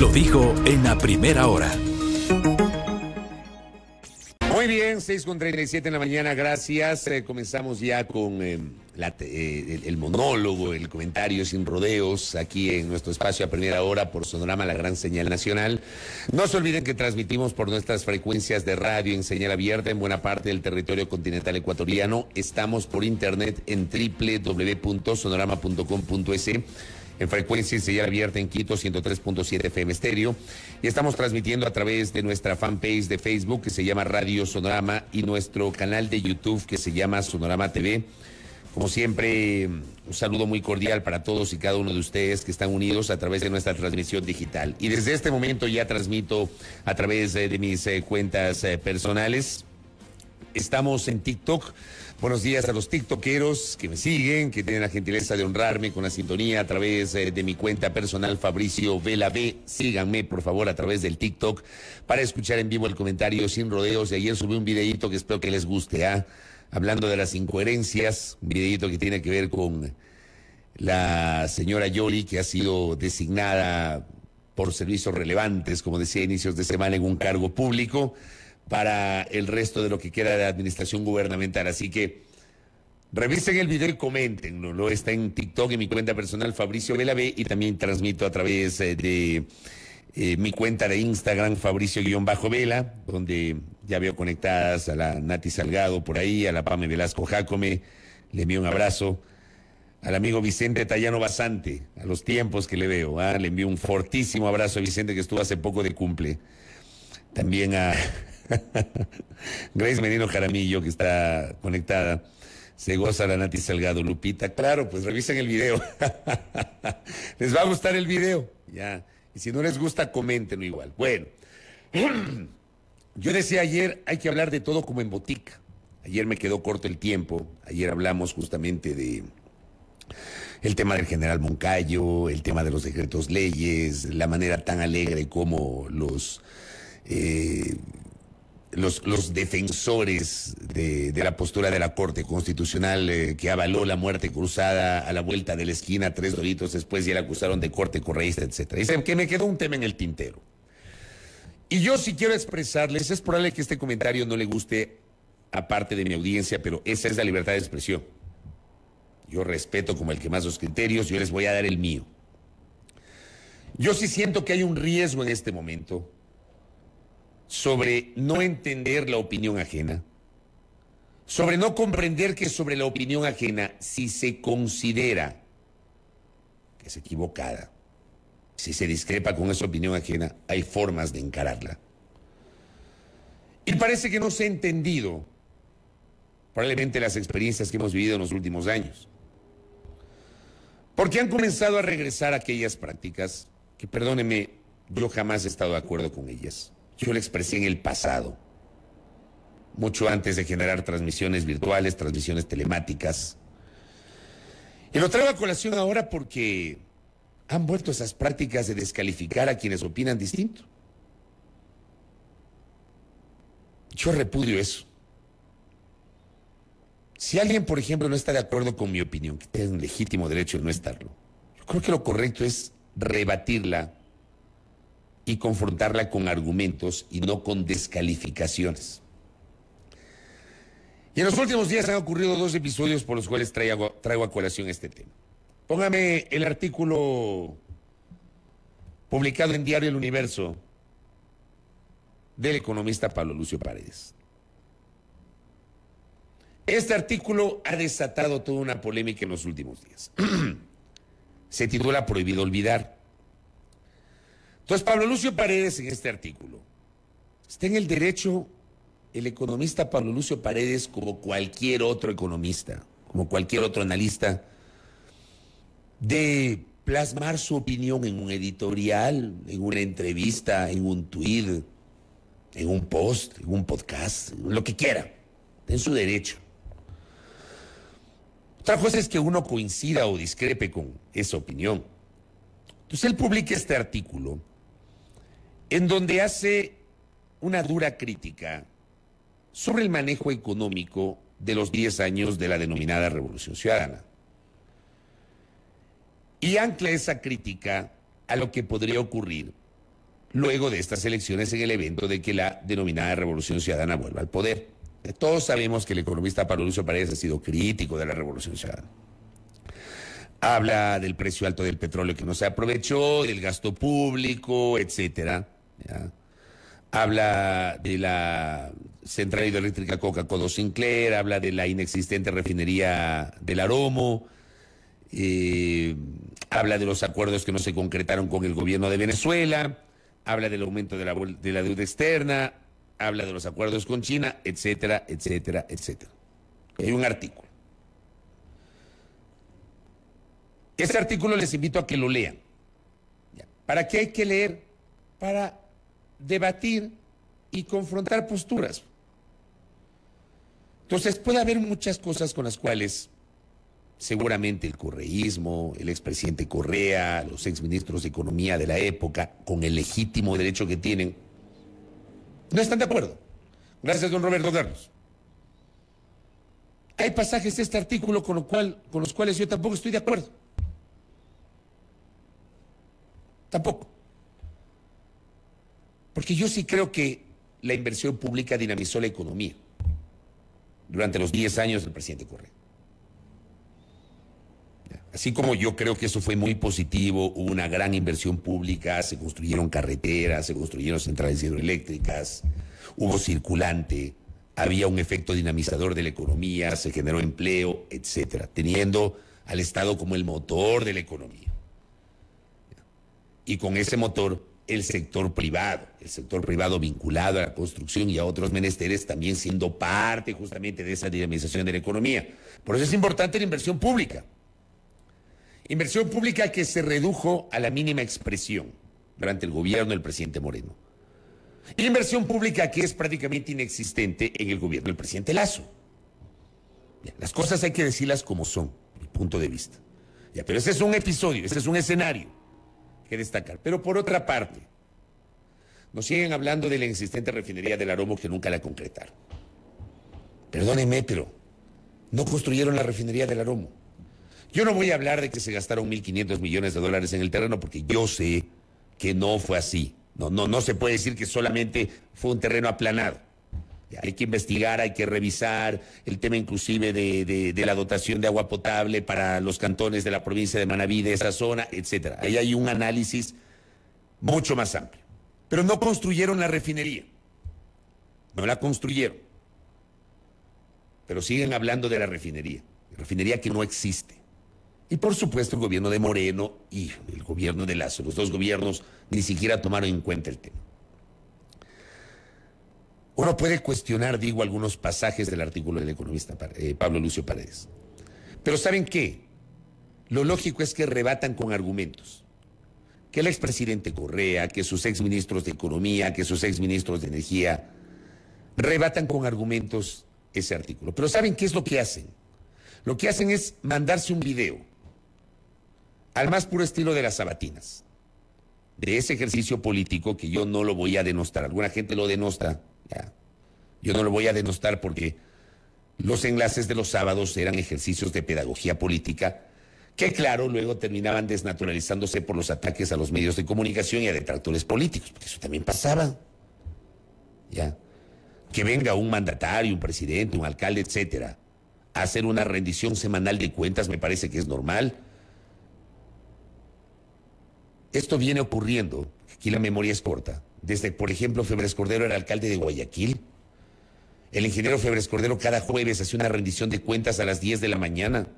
Lo dijo en la primera hora. Muy bien, seis con siete en la mañana, gracias. Eh, comenzamos ya con eh, eh, el, el, monólogo, el comentario sin rodeos aquí en nuestro espacio a primera hora por Sonorama, la gran señal nacional. No se olviden que transmitimos por nuestras frecuencias de radio en señal abierta en buena parte del territorio continental ecuatoriano. Estamos por internet en www.sonorama.com.es en frecuencia y señal abierta en Quito 103.7 FM estéreo. Y estamos transmitiendo a través de nuestra fanpage de Facebook que se llama Radio Sonorama y nuestro canal de YouTube que se llama Sonorama TV. Como siempre, un saludo muy cordial para todos y cada uno de ustedes que están unidos a través de nuestra transmisión digital. Y desde este momento ya transmito a través eh, de mis eh, cuentas eh, personales. Estamos en TikTok Buenos días a los tiktokeros que me siguen, que tienen la gentileza de honrarme con la sintonía a través eh, de mi cuenta personal Fabricio Vela B. Síganme, por favor, a través del TikTok para escuchar en vivo el comentario sin rodeos. Y ayer subí un videíto que espero que les guste, ¿ah? Hablando de las incoherencias, un videíto que tiene que ver con la señora Yoli, que ha sido designada por servicios relevantes, como decía, inicios de semana en un cargo público para el resto de lo que queda de administración gubernamental. Así que revisen el video y comenten. Lo está en TikTok, en mi cuenta personal, Fabricio Vela B, y también transmito a través eh, de eh, mi cuenta de Instagram, Fabricio-Vela, donde ya veo conectadas a la Nati Salgado por ahí, a la Pame Velasco Jacome. Le envío un abrazo al amigo Vicente Tallano Basante, a los tiempos que le veo. ¿ah? Le envío un fortísimo abrazo a Vicente que estuvo hace poco de cumple. También a, Grace Merino Jaramillo, que está conectada. Se goza la Nati Salgado Lupita. Claro, pues revisen el video. les va a gustar el video. Ya. Y si no les gusta, coméntenlo igual. Bueno. Yo decía ayer, hay que hablar de todo como en botica. Ayer me quedó corto el tiempo. Ayer hablamos justamente de el tema del general Moncayo, el tema de los decretos leyes, la manera tan alegre como los eh, los, defensores de, la postura de la Corte Constitucional eh, que avaló la muerte cruzada a la vuelta de la esquina tres doritos después y la acusaron de corte correísta, etc. Dice que me quedó un tema en el tintero. Y yo sí quiero expresarles, es probable que este comentario no le guste a parte de mi audiencia, pero esa es la libertad de expresión. Yo respeto como el que más los criterios, yo les voy a dar el mío. Yo sí siento que hay un riesgo en este momento sobre no entender la opinión ajena, sobre no comprender que sobre la opinión ajena, si se considera que es equivocada, si se discrepa con esa opinión ajena, hay formas de encararla. Y parece que no se ha entendido probablemente las experiencias que hemos vivido en los últimos años. Porque han comenzado a regresar aquellas prácticas que, perdóneme, yo jamás he estado de acuerdo con ellas. Yo lo expresé en el pasado, mucho antes de generar transmisiones virtuales, transmisiones telemáticas. Y lo traigo a colación ahora porque han vuelto esas prácticas de descalificar a quienes opinan distinto. Yo repudio eso. Si alguien, por ejemplo, no está de acuerdo con mi opinión, que tiene un legítimo derecho de no estarlo, yo creo que lo correcto es rebatirla y confrontarla con argumentos y no con descalificaciones. Y en los últimos días han ocurrido dos episodios por los cuales traigo, traigo a colación este tema. Póngame el artículo publicado en Diario El Universo del economista Pablo Lucio Paredes. Este artículo ha desatado toda una polémica en los últimos días. Se titula Prohibido Olvidar. Entonces, Pablo Lucio Paredes en este artículo, está en el derecho el economista Pablo Lucio Paredes como cualquier otro economista, como cualquier otro analista, de plasmar su opinión en un editorial, en una entrevista, en un tweet, en un post, en un podcast, lo que quiera, en su derecho. Otra cosa es que uno coincida o discrepe con esa opinión. Entonces él publica este artículo en donde hace una dura crítica sobre el manejo económico de los 10 años de la denominada Revolución Ciudadana. Y ancla esa crítica a lo que podría ocurrir luego de estas elecciones en el evento de que la denominada Revolución Ciudadana vuelva al poder. Todos sabemos que el economista Pablo Lucio Paredes ha sido crítico de la Revolución Ciudadana. Habla del precio alto del petróleo que no se aprovechó, del gasto público, etcétera. Habla de la central hidroeléctrica Coca-Cola Sinclair, habla de la inexistente refinería del Aromo, eh, habla de los acuerdos que no se concretaron con el gobierno de Venezuela, habla del aumento de la, de la deuda externa, habla de los acuerdos con China, etcétera, etcétera, etcétera. Hay un artículo. Ese artículo les invito a que lo lean. ¿Para qué hay que leer? Para debatir y confrontar posturas. Entonces puede haber muchas cosas con las cuales seguramente el correísmo, el expresidente Correa, los exministros de Economía de la época, con el legítimo derecho que tienen, no están de acuerdo. Gracias, don Roberto Carlos. Hay pasajes de este artículo con, lo cual, con los cuales yo tampoco estoy de acuerdo. Tampoco. Porque yo sí creo que la inversión pública dinamizó la economía durante los 10 años del presidente Correa. Así como yo creo que eso fue muy positivo, hubo una gran inversión pública, se construyeron carreteras, se construyeron centrales hidroeléctricas, hubo circulante, había un efecto dinamizador de la economía, se generó empleo, etcétera, teniendo al Estado como el motor de la economía. Y con ese motor el sector privado, el sector privado vinculado a la construcción y a otros menesteres, también siendo parte justamente de esa dinamización de la economía. Por eso es importante la inversión pública. Inversión pública que se redujo a la mínima expresión durante el gobierno del presidente Moreno. Inversión pública que es prácticamente inexistente en el gobierno del presidente Lazo. las cosas hay que decirlas como son, mi punto de vista. Ya, pero ese es un episodio, ese es un escenario que destacar. Pero por otra parte, nos siguen hablando de la existente refinería del Aromo que nunca la concretaron. Perdónenme, pero no construyeron la refinería del Aromo. Yo no voy a hablar de que se gastaron 1.500 millones de dólares en el terreno porque yo sé que no fue así. No, no, no se puede decir que solamente fue un terreno aplanado hay que investigar, hay que revisar el tema inclusive de, la dotación de agua potable para los cantones de la provincia de Manabí, de esa zona, etcétera. Ahí hay un análisis mucho más amplio. Pero no construyeron la refinería, no la construyeron, pero siguen hablando de la refinería, refinería que no existe. Y por supuesto el gobierno de Moreno y el gobierno de Lazo, los dos gobiernos ni siquiera tomaron en cuenta el tema. Uno puede cuestionar, digo, algunos pasajes del artículo del economista eh, Pablo Lucio Paredes. Pero ¿saben qué? Lo lógico es que rebatan con argumentos. Que el expresidente Correa, que sus exministros de Economía, que sus exministros de Energía, rebatan con argumentos ese artículo. Pero ¿saben qué es lo que hacen? Lo que hacen es mandarse un video al más puro estilo de las sabatinas, de ese ejercicio político que yo no lo voy a denostar. Alguna gente lo denosta yo no lo voy a denostar porque los enlaces de los sábados eran ejercicios de pedagogía política que, claro, luego terminaban desnaturalizándose por los ataques a los medios de comunicación y a detractores políticos, porque eso también pasaba. Ya. Que venga un mandatario, un presidente, un alcalde, etcétera, a hacer una rendición semanal de cuentas me parece que es normal. Esto viene ocurriendo, aquí la memoria es corta, desde, por ejemplo, Febres Cordero era alcalde de Guayaquil. El ingeniero Febres Cordero cada jueves hacía una rendición de cuentas a las 10 de la mañana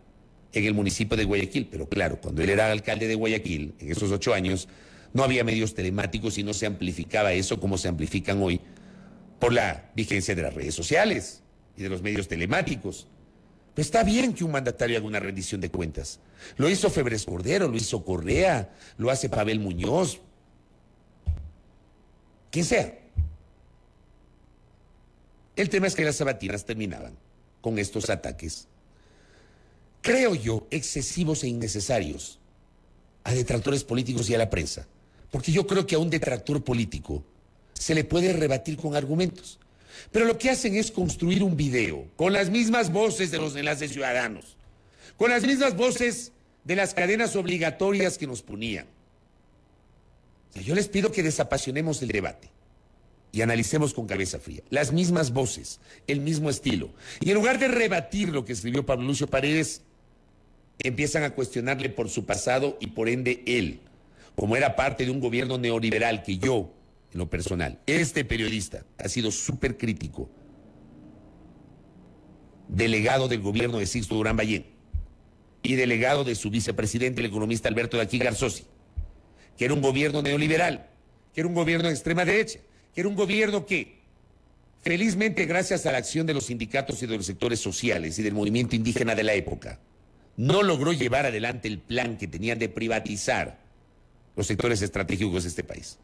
en el municipio de Guayaquil. Pero claro, cuando él era alcalde de Guayaquil, en esos ocho años, no había medios telemáticos y no se amplificaba eso como se amplifican hoy por la vigencia de las redes sociales y de los medios telemáticos. Pues está bien que un mandatario haga una rendición de cuentas. Lo hizo Febres Cordero, lo hizo Correa, lo hace Pavel Muñoz, quien sea. El tema es que las sabatinas terminaban con estos ataques, creo yo, excesivos e innecesarios a detractores políticos y a la prensa. Porque yo creo que a un detractor político se le puede rebatir con argumentos. Pero lo que hacen es construir un video con las mismas voces de los enlaces ciudadanos, con las mismas voces de las cadenas obligatorias que nos ponían yo les pido que desapasionemos el debate y analicemos con cabeza fría. Las mismas voces, el mismo estilo. Y en lugar de rebatir lo que escribió Pablo Lucio Paredes, empiezan a cuestionarle por su pasado y por ende él, como era parte de un gobierno neoliberal que yo, en lo personal, este periodista ha sido súper crítico, delegado del gobierno de Sixto Durán Ballén y delegado de su vicepresidente, el economista Alberto de Aquí Garzosi que era un gobierno neoliberal, que era un gobierno de extrema derecha, que era un gobierno que, felizmente gracias a la acción de los sindicatos y de los sectores sociales y del movimiento indígena de la época, no logró llevar adelante el plan que tenían de privatizar los sectores estratégicos de este país.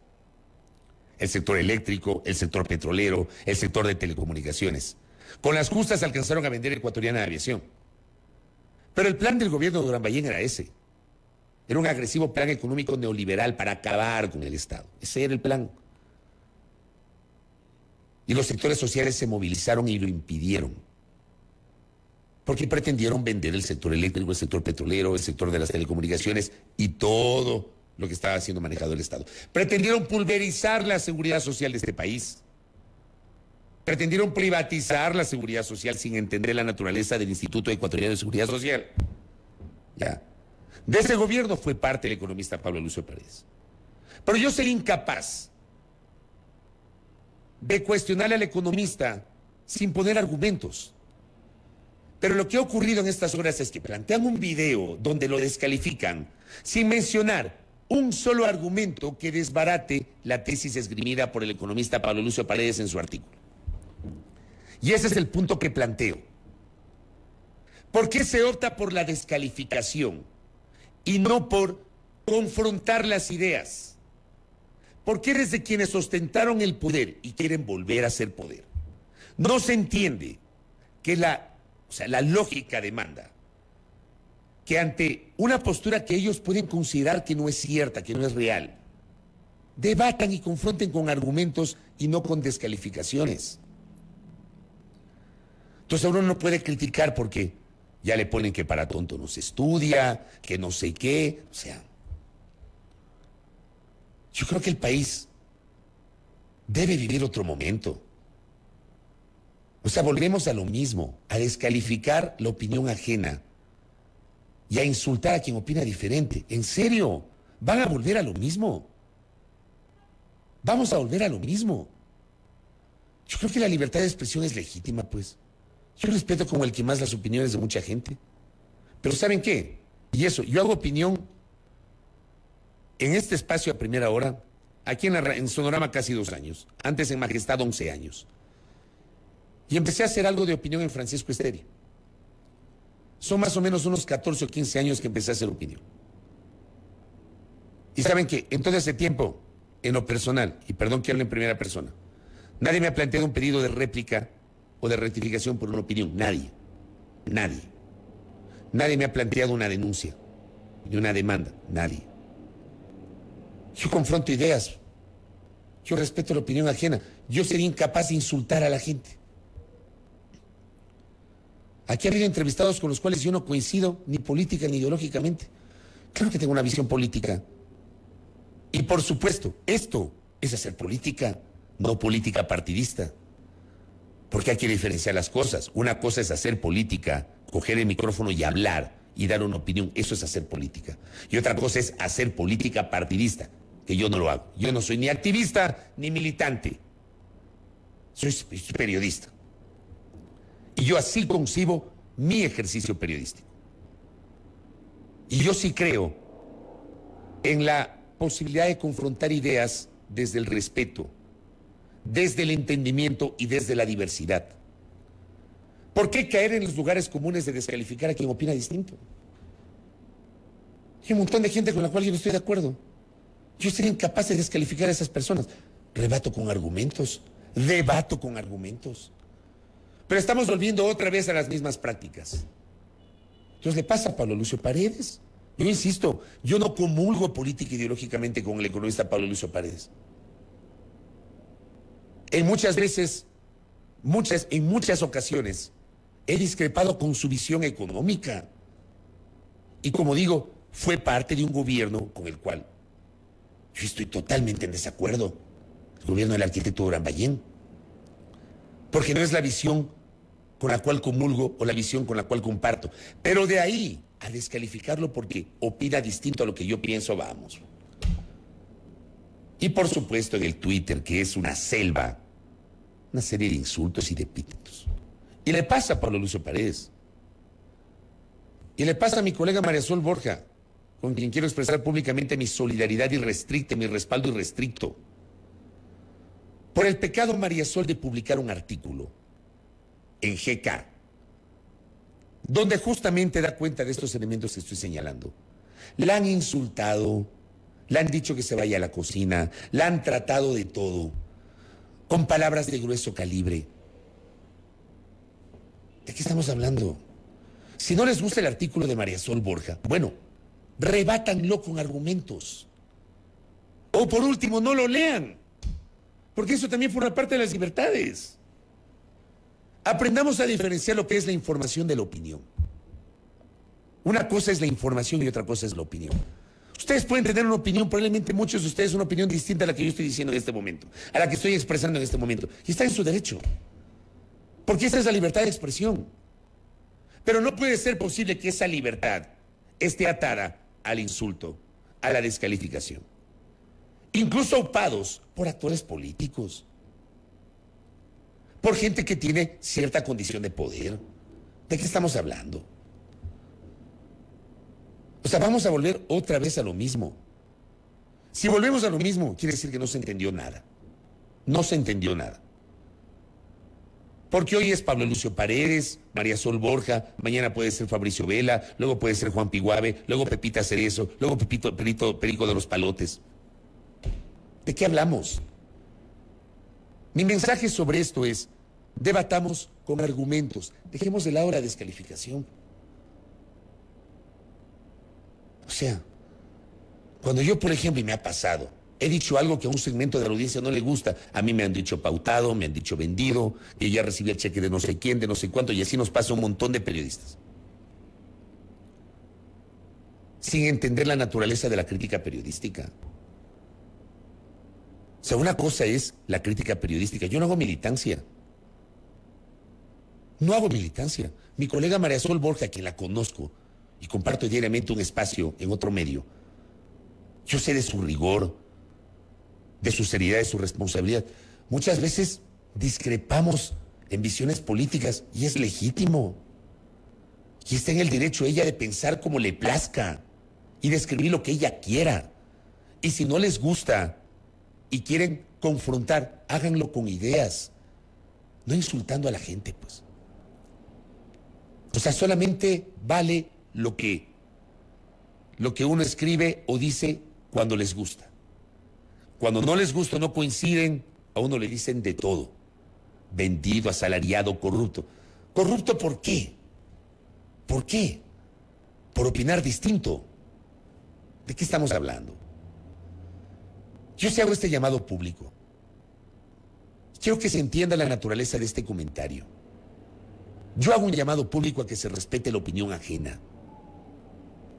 El sector eléctrico, el sector petrolero, el sector de telecomunicaciones. Con las justas alcanzaron a vender ecuatoriana de aviación. Pero el plan del gobierno de Durán Ballén era ese. Era un agresivo plan económico neoliberal para acabar con el Estado. Ese era el plan. Y los sectores sociales se movilizaron y lo impidieron. Porque pretendieron vender el sector eléctrico, el sector petrolero, el sector de las telecomunicaciones y todo lo que estaba siendo manejado el Estado. Pretendieron pulverizar la seguridad social de este país. Pretendieron privatizar la seguridad social sin entender la naturaleza del Instituto Ecuatoriano de Seguridad Social. Ya. De ese gobierno fue parte el economista Pablo Lucio Paredes. Pero yo sería incapaz de cuestionar al economista sin poner argumentos. Pero lo que ha ocurrido en estas horas es que plantean un video donde lo descalifican sin mencionar un solo argumento que desbarate la tesis esgrimida por el economista Pablo Lucio Paredes en su artículo. Y ese es el punto que planteo. ¿Por qué se opta por la descalificación? y no por confrontar las ideas. Porque eres de quienes ostentaron el poder y quieren volver a ser poder. No se entiende que la, la lógica demanda que ante una postura que ellos pueden considerar que no es cierta, que no es real, debatan y confronten con argumentos y no con descalificaciones. Entonces uno no puede criticar porque ya le ponen que para tonto no se estudia, que no sé qué. O sea, yo creo que el país debe vivir otro momento. O sea, volvemos a lo mismo, a descalificar la opinión ajena y a insultar a quien opina diferente. En serio, van a volver a lo mismo. Vamos a volver a lo mismo. Yo creo que la libertad de expresión es legítima, pues. Yo respeto como el que más las opiniones de mucha gente. Pero ¿saben qué? Y eso, yo hago opinión en este espacio a primera hora, aquí en, en Sonorama casi dos años, antes en Majestad 11 años. Y empecé a hacer algo de opinión en Francisco Esteri. Son más o menos unos 14 o 15 años que empecé a hacer opinión. Y saben que Entonces todo ese tiempo, en lo personal, y perdón que hable en primera persona, nadie me ha planteado un pedido de réplica o de rectificación por una opinión. Nadie. Nadie. Nadie me ha planteado una denuncia ni una demanda. Nadie. Yo confronto ideas. Yo respeto la opinión ajena. Yo sería incapaz de insultar a la gente. Aquí ha habido entrevistados con los cuales yo no coincido ni política ni ideológicamente. Claro que tengo una visión política. Y por supuesto, esto es hacer política, no política partidista. Porque hay que diferenciar las cosas. Una cosa es hacer política, coger el micrófono y hablar y dar una opinión. Eso es hacer política. Y otra cosa es hacer política partidista, que yo no lo hago. Yo no soy ni activista ni militante. Soy periodista. Y yo así concibo mi ejercicio periodístico. Y yo sí creo en la posibilidad de confrontar ideas desde el respeto desde el entendimiento y desde la diversidad. ¿Por qué caer en los lugares comunes de descalificar a quien opina distinto? Hay un montón de gente con la cual yo no estoy de acuerdo. Yo sería incapaz de descalificar a esas personas. Rebato con argumentos, debato con argumentos. Pero estamos volviendo otra vez a las mismas prácticas. Entonces le pasa a Pablo Lucio Paredes. Yo insisto, yo no comulgo política ideológicamente con el economista Pablo Lucio Paredes en muchas veces, muchas, en muchas ocasiones, he discrepado con su visión económica. Y como digo, fue parte de un gobierno con el cual yo estoy totalmente en desacuerdo. El gobierno del arquitecto Durán Ballén. Porque no es la visión con la cual comulgo o la visión con la cual comparto. Pero de ahí a descalificarlo porque opina distinto a lo que yo pienso, vamos. Y por supuesto en el Twitter, que es una selva, una serie de insultos y de epítetos. Y le pasa a Pablo Lucio Paredes. Y le pasa a mi colega María Sol Borja, con quien quiero expresar públicamente mi solidaridad irrestricta, mi respaldo irrestricto. Por el pecado María Sol de publicar un artículo en GK, donde justamente da cuenta de estos elementos que estoy señalando. La han insultado, le han dicho que se vaya a la cocina, la han tratado de todo, con palabras de grueso calibre. ¿De qué estamos hablando? Si no les gusta el artículo de María Sol Borja, bueno, rebátanlo con argumentos. O por último, no lo lean, porque eso también forma parte de las libertades. Aprendamos a diferenciar lo que es la información de la opinión. Una cosa es la información y otra cosa es la opinión. Ustedes pueden tener una opinión, probablemente muchos de ustedes, una opinión distinta a la que yo estoy diciendo en este momento, a la que estoy expresando en este momento. Y está en su derecho. Porque esa es la libertad de expresión. Pero no puede ser posible que esa libertad esté atada al insulto, a la descalificación. Incluso aupados por actores políticos. Por gente que tiene cierta condición de poder. ¿De qué estamos hablando? O sea, vamos a volver otra vez a lo mismo. Si volvemos a lo mismo, quiere decir que no se entendió nada. No se entendió nada. Porque hoy es Pablo Lucio Paredes, María Sol Borja, mañana puede ser Fabricio Vela, luego puede ser Juan Piguave, luego Pepita Cerezo, luego Pepito, Perico de los Palotes. ¿De qué hablamos? Mi mensaje sobre esto es, debatamos con argumentos, dejemos de lado la descalificación. O sea, cuando yo, por ejemplo, y me ha pasado, he dicho algo que a un segmento de la audiencia no le gusta, a mí me han dicho pautado, me han dicho vendido, y ya recibí el cheque de no sé quién, de no sé cuánto, y así nos pasa un montón de periodistas. Sin entender la naturaleza de la crítica periodística. O sea, una cosa es la crítica periodística. Yo no hago militancia. No hago militancia. Mi colega María Sol Borja, quien la conozco, y comparto diariamente un espacio en otro medio. Yo sé de su rigor, de su seriedad, de su responsabilidad. Muchas veces discrepamos en visiones políticas y es legítimo. Y está en el derecho ella de pensar como le plazca y describir lo que ella quiera. Y si no les gusta y quieren confrontar, háganlo con ideas, no insultando a la gente, pues. O sea, solamente vale lo que, lo que uno escribe o dice cuando les gusta. Cuando no les gusta, no coinciden, a uno le dicen de todo. Vendido, asalariado, corrupto. ¿Corrupto por qué? ¿Por qué? Por opinar distinto. ¿De qué estamos hablando? Yo se hago este llamado público. Quiero que se entienda la naturaleza de este comentario. Yo hago un llamado público a que se respete la opinión ajena.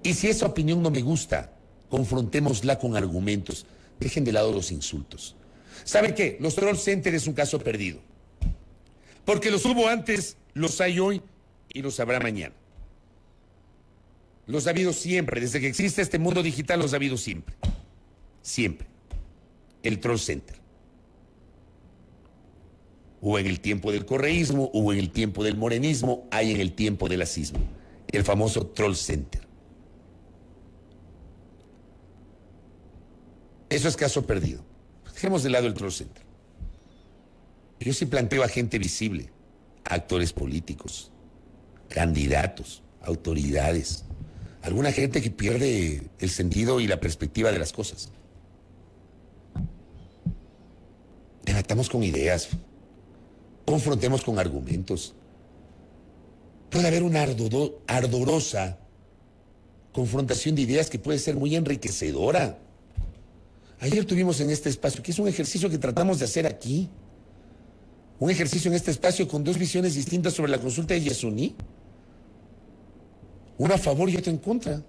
Y si esa opinión no me gusta, confrontémosla con argumentos. Dejen de lado los insultos. ¿Saben qué? Los troll centers es un caso perdido. Porque los hubo antes, los hay hoy y los habrá mañana. Los ha habido siempre, desde que existe este mundo digital los ha habido siempre. Siempre. El troll center. Hubo en el tiempo del correísmo, hubo en el tiempo del morenismo, hay en el tiempo del asismo. El famoso troll center. Eso es caso perdido. Dejemos de lado el Troll Center. Yo sí planteo a gente visible, actores políticos, candidatos, autoridades, alguna gente que pierde el sentido y la perspectiva de las cosas. Debatamos con ideas, confrontemos con argumentos. Puede haber una ardorosa confrontación de ideas que puede ser muy enriquecedora. Ayer tuvimos en este espacio, que es un ejercicio que tratamos de hacer aquí, un ejercicio en este espacio con dos visiones distintas sobre la consulta de Yasuní, una a favor y otra en contra.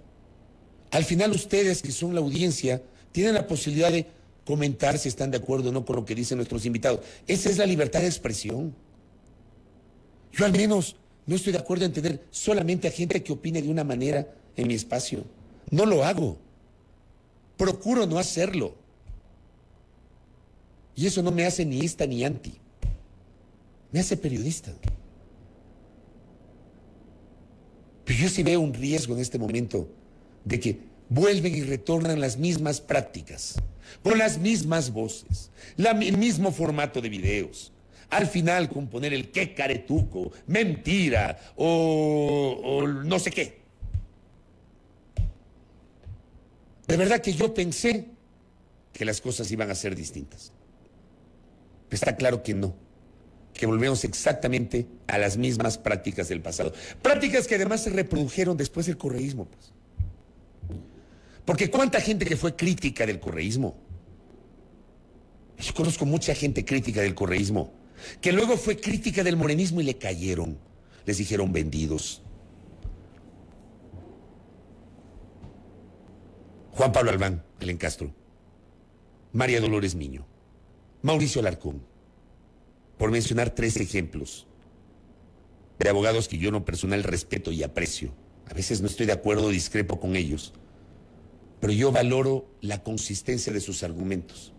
Al final ustedes, que son la audiencia, tienen la posibilidad de comentar si están de acuerdo o no con lo que dicen nuestros invitados. Esa es la libertad de expresión. Yo al menos no estoy de acuerdo en tener solamente a gente que opine de una manera en mi espacio. No lo hago. Procuro no hacerlo. Y eso no me hace ni esta ni anti. Me hace periodista. Pero yo sí veo un riesgo en este momento de que vuelven y retornan las mismas prácticas, con las mismas voces, el mismo formato de videos. Al final componer el qué caretuco, mentira o no sé qué. De verdad que yo pensé que las cosas iban a ser distintas está claro que no, que volvemos exactamente a las mismas prácticas del pasado. Prácticas que además se reprodujeron después del correísmo. Pues. Porque cuánta gente que fue crítica del correísmo. Yo conozco mucha gente crítica del correísmo, que luego fue crítica del morenismo y le cayeron. Les dijeron vendidos. Juan Pablo Albán, el Castro. María Dolores Miño. Mauricio Alarcón, por mencionar tres ejemplos de abogados que yo no personal respeto y aprecio. A veces no estoy de acuerdo discrepo con ellos, pero yo valoro la consistencia de sus argumentos.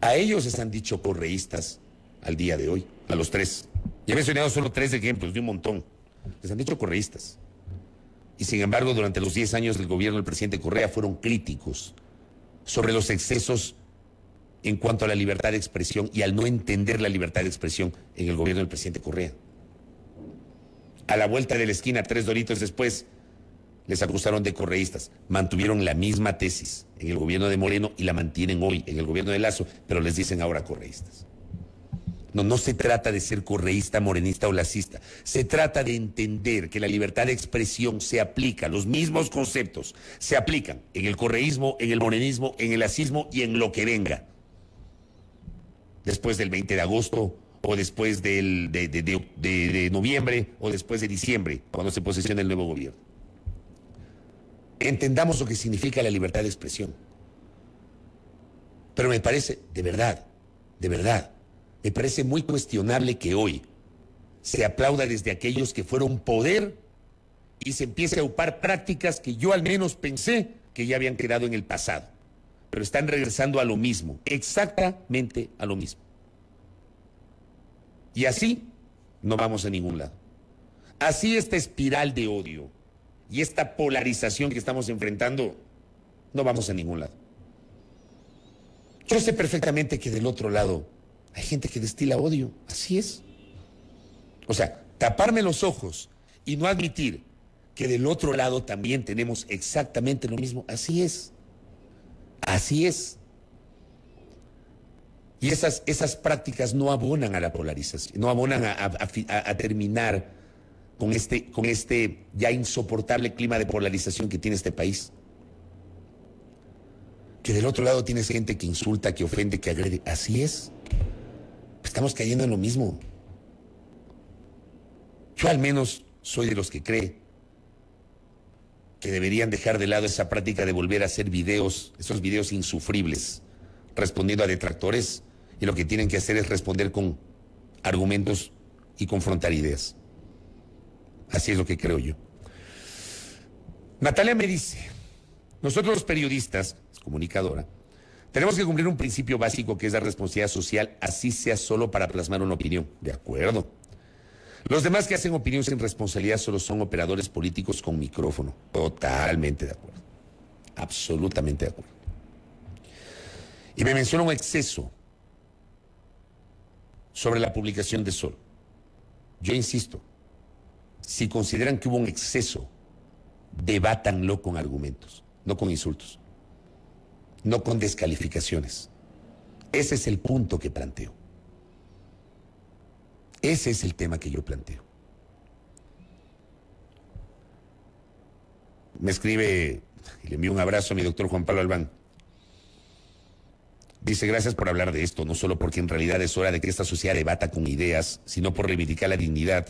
A ellos les han dicho correístas al día de hoy, a los tres. Ya he mencionado solo tres ejemplos de un montón. Les han dicho correístas. Y sin embargo, durante los 10 años del gobierno del presidente Correa fueron críticos sobre los excesos en cuanto a la libertad de expresión y al no entender la libertad de expresión en el gobierno del presidente Correa. A la vuelta de la esquina, tres doritos después, les acusaron de correístas. Mantuvieron la misma tesis en el gobierno de Moreno y la mantienen hoy en el gobierno de Lazo, pero les dicen ahora correístas. No, no se trata de ser correísta, morenista o lacista. Se trata de entender que la libertad de expresión se aplica, los mismos conceptos se aplican en el correísmo, en el morenismo, en el lacismo y en lo que venga después del 20 de agosto o después del, de, noviembre o después de diciembre, cuando se posicione el nuevo gobierno. Entendamos lo que significa la libertad de expresión. Pero me parece, de verdad, de verdad, me parece muy cuestionable que hoy se aplauda desde aquellos que fueron poder y se empiece a upar prácticas que yo al menos pensé que ya habían quedado en el pasado pero están regresando a lo mismo, exactamente a lo mismo. Y así no vamos a ningún lado. Así esta espiral de odio y esta polarización que estamos enfrentando, no vamos a ningún lado. Yo sé perfectamente que del otro lado hay gente que destila odio, así es. O sea, taparme los ojos y no admitir que del otro lado también tenemos exactamente lo mismo, así es. Así es. Y esas, esas prácticas no abonan a la polarización, no abonan a, terminar con este, con este ya insoportable clima de polarización que tiene este país. Que del otro lado tienes gente que insulta, que ofende, que agrede. Así es. Estamos cayendo en lo mismo. Yo al menos soy de los que cree que deberían dejar de lado esa práctica de volver a hacer videos, esos videos insufribles, respondiendo a detractores, y lo que tienen que hacer es responder con argumentos y confrontar ideas. Así es lo que creo yo. Natalia me dice, nosotros los periodistas, comunicadora, tenemos que cumplir un principio básico que es la responsabilidad social, así sea solo para plasmar una opinión. De acuerdo. Los demás que hacen opinión sin responsabilidad solo son operadores políticos con micrófono. Totalmente de acuerdo. Absolutamente de acuerdo. Y me menciona un exceso sobre la publicación de Sol. Yo insisto, si consideran que hubo un exceso, debátanlo con argumentos, no con insultos, no con descalificaciones. Ese es el punto que planteo. Ese es el tema que yo planteo. Me escribe, y le envío un abrazo a mi doctor Juan Pablo Albán. Dice, gracias por hablar de esto, no solo porque en realidad es hora de que esta sociedad debata con ideas, sino por reivindicar la dignidad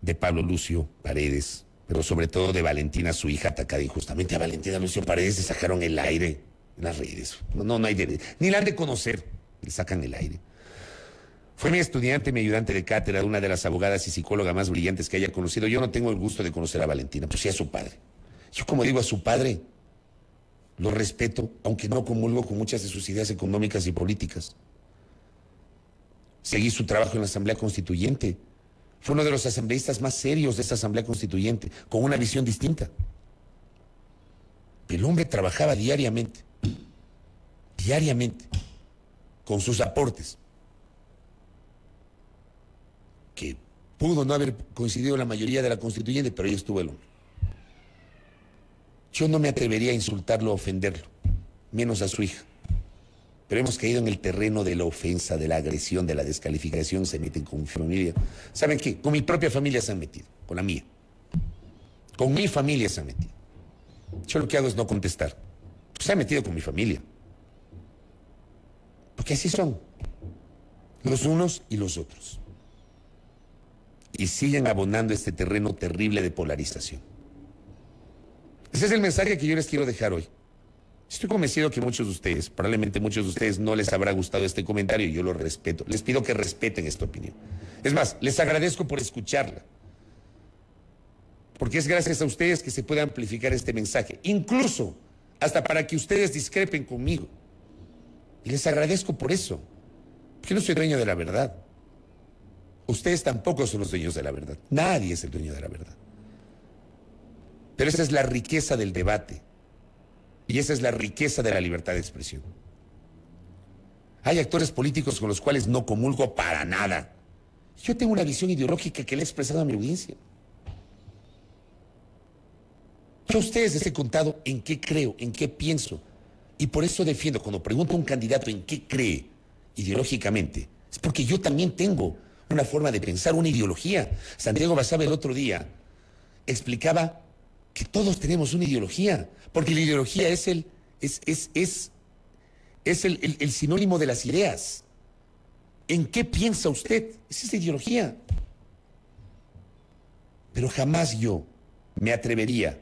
de Pablo Lucio Paredes, pero sobre todo de Valentina, su hija atacada injustamente. A Valentina Lucio Paredes le sacaron el aire en las redes. No, no, hay ni la han de conocer, le sacan el aire. Fue mi estudiante, mi ayudante de cátedra, una de las abogadas y psicólogas más brillantes que haya conocido. Yo no tengo el gusto de conocer a Valentina, pues sí a su padre. Yo como digo a su padre, lo respeto, aunque no comulgo con muchas de sus ideas económicas y políticas. Seguí su trabajo en la Asamblea Constituyente. Fue uno de los asambleístas más serios de esa Asamblea Constituyente, con una visión distinta. El hombre trabajaba diariamente, diariamente, con sus aportes Pudo no haber coincidido la mayoría de la constituyente, pero ahí estuvo el hombre. Yo no me atrevería a insultarlo o ofenderlo, menos a su hija. Pero hemos caído en el terreno de la ofensa, de la agresión, de la descalificación, se meten con mi familia. ¿Saben qué? Con mi propia familia se han metido, con la mía. Con mi familia se han metido. Yo lo que hago es no contestar. se han metido con mi familia. Porque así son. Los unos y los otros y siguen abonando este terreno terrible de polarización. Ese es el mensaje que yo les quiero dejar hoy. Estoy convencido que muchos de ustedes, probablemente muchos de ustedes no les habrá gustado este comentario, y yo lo respeto. Les pido que respeten esta opinión. Es más, les agradezco por escucharla. Porque es gracias a ustedes que se puede amplificar este mensaje, incluso hasta para que ustedes discrepen conmigo. Y les agradezco por eso, porque no soy dueño de la verdad. Ustedes tampoco son los dueños de la verdad. Nadie es el dueño de la verdad. Pero esa es la riqueza del debate. Y esa es la riqueza de la libertad de expresión. Hay actores políticos con los cuales no comulgo para nada. Yo tengo una visión ideológica que le he expresado a mi audiencia. Yo a ustedes les he contado en qué creo, en qué pienso. Y por eso defiendo, cuando pregunto a un candidato en qué cree ideológicamente, es porque yo también tengo una forma de pensar, una ideología. Santiago Basaba el otro día explicaba que todos tenemos una ideología, porque la ideología es el, es, es, el sinónimo de las ideas. ¿En qué piensa usted? Es esa ideología. Pero jamás yo me atrevería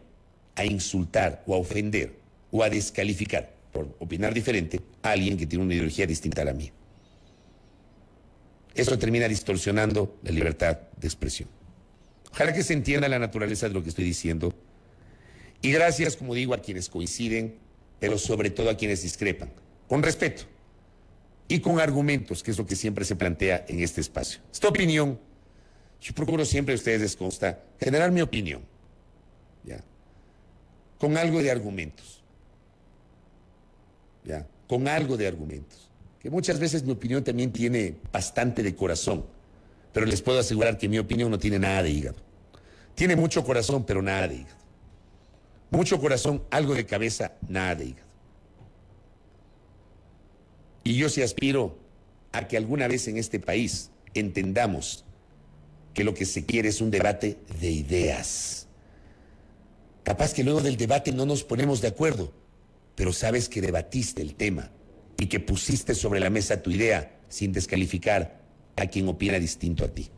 a insultar o a ofender o a descalificar, por opinar diferente, a alguien que tiene una ideología distinta a la mía. Eso termina distorsionando la libertad de expresión. Ojalá que se entienda la naturaleza de lo que estoy diciendo. Y gracias, como digo, a quienes coinciden, pero sobre todo a quienes discrepan, con respeto y con argumentos, que es lo que siempre se plantea en este espacio. Esta opinión, yo procuro siempre, a ustedes consta, generar mi opinión, Con algo de argumentos, ¿ya? Con algo de argumentos que muchas veces mi opinión también tiene bastante de corazón, pero les puedo asegurar que mi opinión no tiene nada de hígado. Tiene mucho corazón, pero nada de hígado. Mucho corazón, algo de cabeza, nada de hígado. Y yo sí aspiro a que alguna vez en este país entendamos que lo que se quiere es un debate de ideas. Capaz que luego del debate no nos ponemos de acuerdo, pero sabes que debatiste el tema y que pusiste sobre la mesa tu idea sin descalificar a quien opina distinto a ti.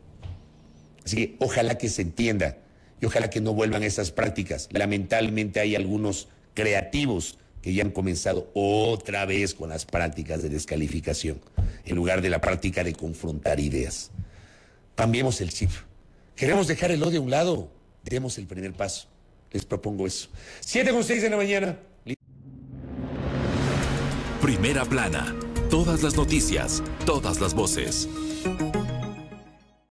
Así que ojalá que se entienda y ojalá que no vuelvan esas prácticas. Lamentablemente hay algunos creativos que ya han comenzado otra vez con las prácticas de descalificación, en lugar de la práctica de confrontar ideas. Cambiemos el chip. Queremos dejar el odio a un lado, demos el primer paso. Les propongo eso. Siete con seis de la mañana. Primera plana. Todas las noticias, todas las voces.